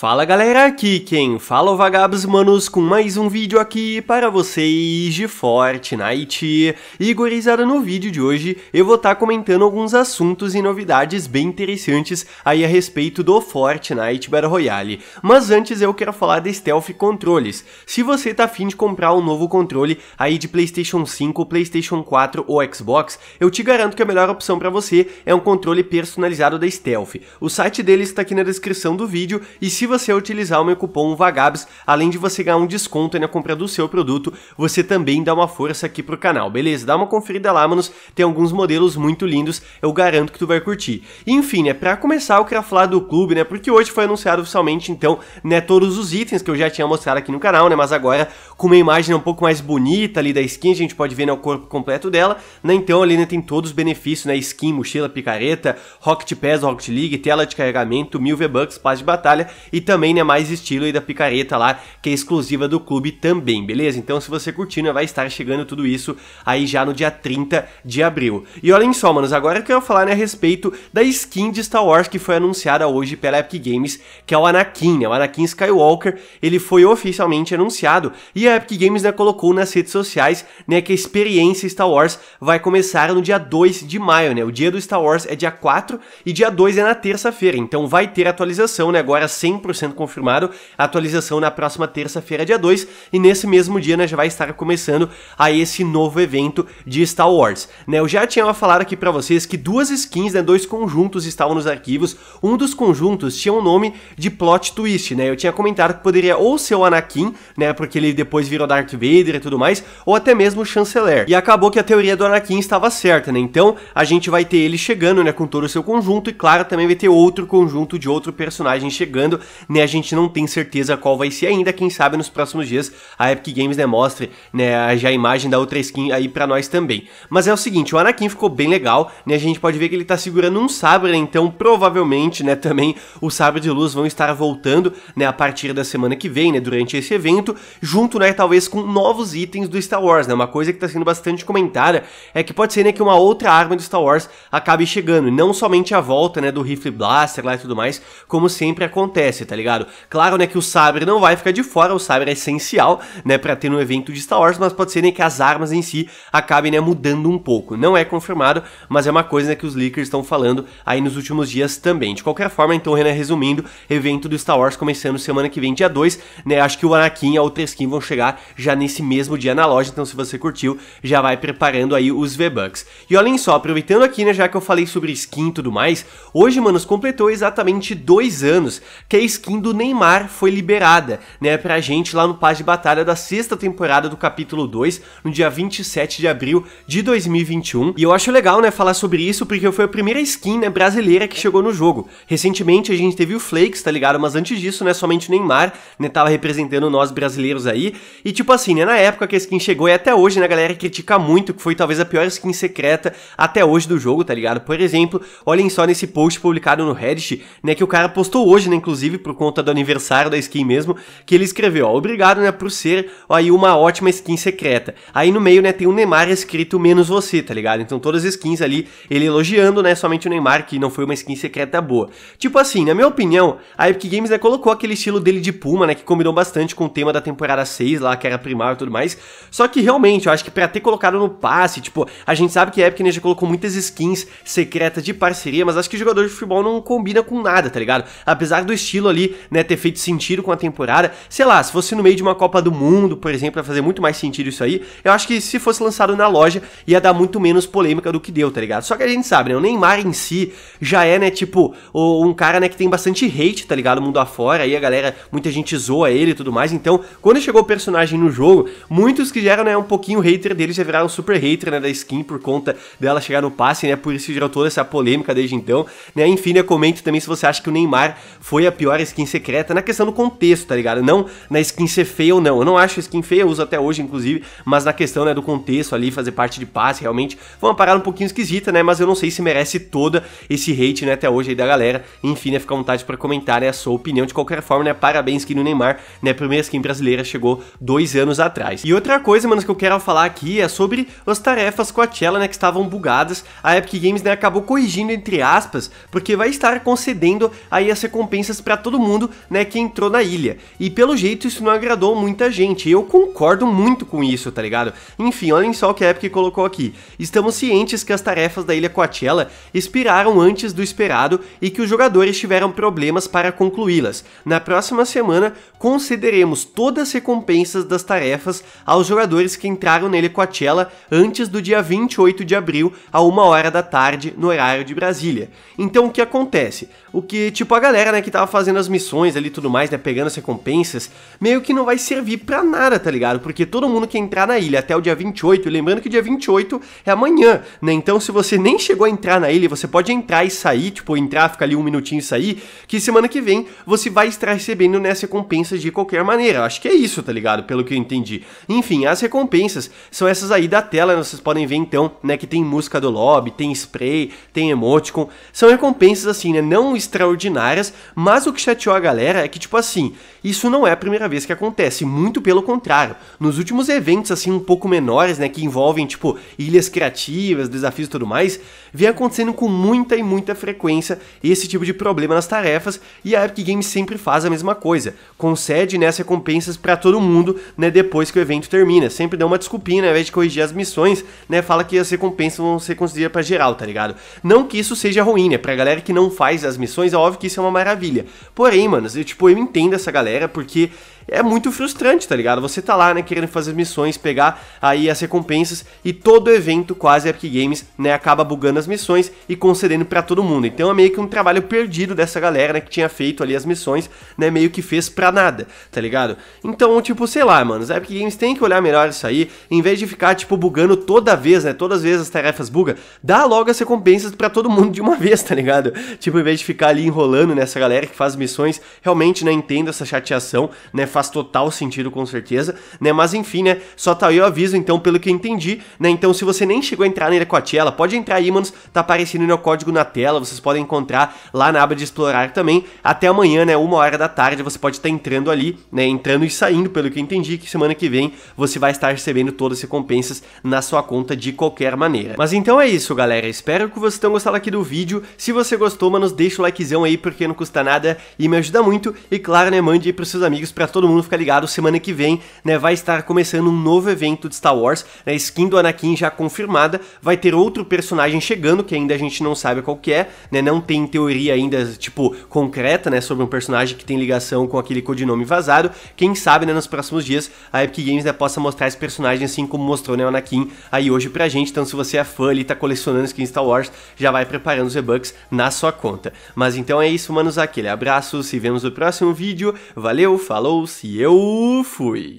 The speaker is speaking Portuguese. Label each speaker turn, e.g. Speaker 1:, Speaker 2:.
Speaker 1: Fala galera, aqui quem fala é o Vagabos Manos com mais um vídeo aqui para vocês de Fortnite. E gurizada, no vídeo de hoje eu vou estar tá comentando alguns assuntos e novidades bem interessantes aí a respeito do Fortnite Battle Royale. Mas antes eu quero falar de Stealth Controles. Se você tá afim de comprar um novo controle aí de Playstation 5, Playstation 4 ou Xbox, eu te garanto que a melhor opção para você é um controle personalizado da Stealth. O site deles está aqui na descrição do vídeo e se você utilizar o meu cupom VAGABS, além de você ganhar um desconto aí na compra do seu produto, você também dá uma força aqui pro canal, beleza? Dá uma conferida lá, manos, tem alguns modelos muito lindos, eu garanto que tu vai curtir. enfim, né, pra começar eu queria falar do clube, né, porque hoje foi anunciado oficialmente, então, né, todos os itens que eu já tinha mostrado aqui no canal, né, mas agora com uma imagem um pouco mais bonita ali da skin, a gente pode ver né, o corpo completo dela, né? Então ali né, tem todos os benefícios, né? Skin, mochila, picareta, Rocket Pass, Rocket League, tela de carregamento, mil V-Bucks, paz de batalha e também né, mais estilo aí da picareta lá, que é exclusiva do clube também, beleza? Então se você curtir, né, vai estar chegando tudo isso aí já no dia 30 de abril. E olhem só, manos, agora eu quero falar né, a respeito da skin de Star Wars que foi anunciada hoje pela Epic Games, que é o Anakin, né? O Anakin Skywalker, ele foi oficialmente anunciado e a Epic Games né, colocou nas redes sociais né, que a experiência Star Wars vai começar no dia 2 de maio, né? O dia do Star Wars é dia 4 e dia 2 é na terça-feira. Então vai ter atualização, né? Agora 100% confirmado, atualização na próxima terça-feira, dia 2, e nesse mesmo dia né, já vai estar começando a esse novo evento de Star Wars. Né, eu já tinha falado aqui para vocês que duas skins, né, dois conjuntos estavam nos arquivos. Um dos conjuntos tinha o um nome de plot twist, né? Eu tinha comentado que poderia ou ser o Anakin, né, porque ele depois depois virou Darth Vader e tudo mais, ou até mesmo o Chanceler. E acabou que a teoria do Anakin estava certa, né? Então a gente vai ter ele chegando, né, com todo o seu conjunto, e claro, também vai ter outro conjunto de outro personagem chegando, né? A gente não tem certeza qual vai ser ainda, quem sabe nos próximos dias a Epic Games demonstre, né, né, já a imagem da outra skin aí para nós também. Mas é o seguinte, o Anakin ficou bem legal, né? A gente pode ver que ele tá segurando um sabre, né? Então, provavelmente, né, também os sabres de luz vão estar voltando, né, a partir da semana que vem, né, durante esse evento, junto, né, talvez com novos itens do Star Wars, né? Uma coisa que está sendo bastante comentada é que pode ser né, que uma outra arma do Star Wars acabe chegando, não somente a volta, né, do rifle blaster lá e tudo mais, como sempre acontece, tá ligado? Claro, né, que o sabre não vai ficar de fora, o sabre é essencial, né, para ter no evento de Star Wars, mas pode ser né, que as armas em si acabem, né, mudando um pouco. Não é confirmado, mas é uma coisa né, que os leakers estão falando aí nos últimos dias também. De qualquer forma, então, Renan, resumindo, evento do Star Wars começando semana que vem, dia 2, né, acho que o Anakin e a outra skin vão chegar já nesse mesmo dia na loja, então se você curtiu, já vai preparando aí os V-Bucks. E olhem só, aproveitando aqui, né, já que eu falei sobre skin e tudo mais, hoje, manos, completou exatamente dois anos que a skin do Neymar foi liberada, né, pra gente lá no Paz de Batalha da sexta temporada do capítulo 2, no dia 27 de abril de 2021. E eu acho legal, né, falar sobre isso, porque foi a primeira skin, né, brasileira que chegou no jogo. Recentemente a gente teve o Flakes, tá ligado? Mas antes disso, né, somente o Neymar, né, tava representando nós brasileiros aí. E tipo assim, né, na época que a skin chegou e até hoje, né, a galera critica muito que foi talvez a pior skin secreta até hoje do jogo, tá ligado? Por exemplo, olhem só nesse post publicado no Reddit, né, que o cara postou hoje, né, inclusive por conta do aniversário da skin mesmo, que ele escreveu, ó, obrigado, né, por ser ó, aí uma ótima skin secreta. Aí no meio, né, tem o Neymar escrito menos você, tá ligado? Então todas as skins ali, ele elogiando, né, somente o Neymar, que não foi uma skin secreta boa. Tipo assim, na minha opinião, a Epic Games, né, colocou aquele estilo dele de Puma, né, que combinou bastante com o tema da temporada 6, lá, que era primário e tudo mais. Só que realmente, eu acho que para ter colocado no passe, tipo, a gente sabe que a Epic Ninja colocou muitas skins secretas de parceria, mas acho que jogador de futebol não combina com nada, tá ligado? Apesar do estilo ali, né, ter feito sentido com a temporada, sei lá, se fosse no meio de uma Copa do Mundo, por exemplo, vai fazer muito mais sentido isso aí. Eu acho que se fosse lançado na loja, ia dar muito menos polêmica do que deu, tá ligado? Só que a gente sabe, né, o Neymar em si já é, né, tipo, um cara, né, que tem bastante hate, tá ligado, mundo afora, aí a galera, muita gente zoa ele e tudo mais, então, quando chegou o personagem no jogo, muitos que já eram né, um pouquinho hater dele já viraram super hater né, da skin por conta dela chegar no passe, né? Por isso gerou toda essa polêmica desde então, né? Enfim, né, comente também se você acha que o Neymar foi a pior skin secreta na questão do contexto, tá ligado? Não na skin ser feia ou não. Eu não acho skin feia, eu uso até hoje, inclusive, mas na questão né, do contexto ali, fazer parte de passe, realmente foi uma parada um pouquinho esquisita, né? Mas eu não sei se merece toda esse hate, né, até hoje aí da galera. Enfim, né, fica à vontade para comentar né, a sua opinião. De qualquer forma, né, parabéns que no Neymar, né, primeira skin brasileira chegou dois anos atrás. E outra coisa, mano que eu quero falar aqui é sobre as tarefas Coachella, né, que estavam bugadas. A Epic Games, né, acabou corrigindo, entre aspas, porque vai estar concedendo aí as recompensas para todo mundo, né, que entrou na ilha. E pelo jeito isso não agradou muita gente. Eu concordo muito com isso, tá ligado? Enfim, olhem só o que a Epic colocou aqui. Estamos cientes que as tarefas da ilha Coachella expiraram antes do esperado e que os jogadores tiveram problemas para concluí-las. Na próxima semana, concederemos todas as recompensas recompensas das tarefas aos jogadores que entraram nele com a Tchela antes do dia 28 de abril, a uma hora da tarde, no horário de Brasília. Então o que acontece? O que, tipo, a galera né, que tava fazendo as missões ali e tudo mais, né, pegando as recompensas, meio que não vai servir pra nada, tá ligado? Porque todo mundo que entrar na ilha até o dia 28, lembrando que o dia 28 é amanhã, né? Então se você nem chegou a entrar na ilha, você pode entrar e sair, tipo, entrar, ficar ali um minutinho e sair, que semana que vem você vai estar recebendo nessa recompensa de qualquer maneira. acho que é isso, tá ligado? ligado? Pelo que eu entendi. Enfim, as recompensas são essas aí da tela, né? vocês podem ver então, né, que tem música do lobby, tem spray, tem emoticon. São recompensas assim, né, não extraordinárias, mas o que chateou a galera é que tipo assim, isso não é a primeira vez que acontece, muito pelo contrário. Nos últimos eventos assim um pouco menores, né, que envolvem tipo ilhas criativas, desafios e tudo mais, vem acontecendo com muita e muita frequência esse tipo de problema nas tarefas e a Epic Games sempre faz a mesma coisa, concede nessas né, recompensas para todo mundo mundo, né, depois que o evento termina. Sempre dá uma desculpinha, né, ao invés de corrigir as missões, né, fala que as recompensas vão ser consideradas para geral, tá ligado? Não que isso seja ruim, né, pra galera que não faz as missões, é óbvio que isso é uma maravilha. Porém, mano, eu, tipo, eu entendo essa galera porque é muito frustrante, tá ligado? Você tá lá, né, querendo fazer missões, pegar aí as recompensas e todo evento quase Epic Games, né, acaba bugando as missões e concedendo para todo mundo. Então é meio que um trabalho perdido dessa galera, né, que tinha feito ali as missões, né, meio que fez pra nada, tá ligado? Então, tipo, sei lá, mano, os Epic Games tem que olhar melhor isso aí, em vez de ficar, tipo, bugando toda vez, né, todas as vezes as tarefas bugam, dá logo as recompensas para todo mundo de uma vez, tá ligado? Tipo, em vez de ficar ali enrolando nessa galera que faz missões, realmente, né, entendo essa chateação, né, faz total sentido com certeza, né? Mas enfim, né? Só tá aí o aviso, então, pelo que eu entendi, né? Então, se você nem chegou a entrar na Coachella, pode entrar aí, manos, tá aparecendo meu código na tela, vocês podem encontrar lá na aba de explorar também. Até amanhã, né? Uma hora da tarde, você pode estar tá entrando ali, né? Entrando e saindo, pelo que eu entendi, que semana que vem você vai estar recebendo todas as recompensas na sua conta de qualquer maneira. Mas então é isso, galera. Espero que vocês tenham gostado aqui do vídeo. Se você gostou, manos, deixa o likezão aí, porque não custa nada e me ajuda muito. E claro, né? Mande aí pros seus amigos, pra todo mundo todo mundo fica ligado, semana que vem né, vai estar começando um novo evento de Star Wars, né, skin do Anakin já confirmada, vai ter outro personagem chegando, que ainda a gente não sabe qual que é, né, não tem teoria ainda, tipo, concreta, né, sobre um personagem que tem ligação com aquele codinome vazado, quem sabe, né, nos próximos dias a Epic Games né, possa mostrar esse personagem assim como mostrou, né, o Anakin aí hoje pra gente, então se você é fã ali, tá colecionando skin Star Wars, já vai preparando os e-bucks na sua conta. Mas então é isso, manos, aquele abraço, se vemos no próximo vídeo, valeu, falou, se eu fui.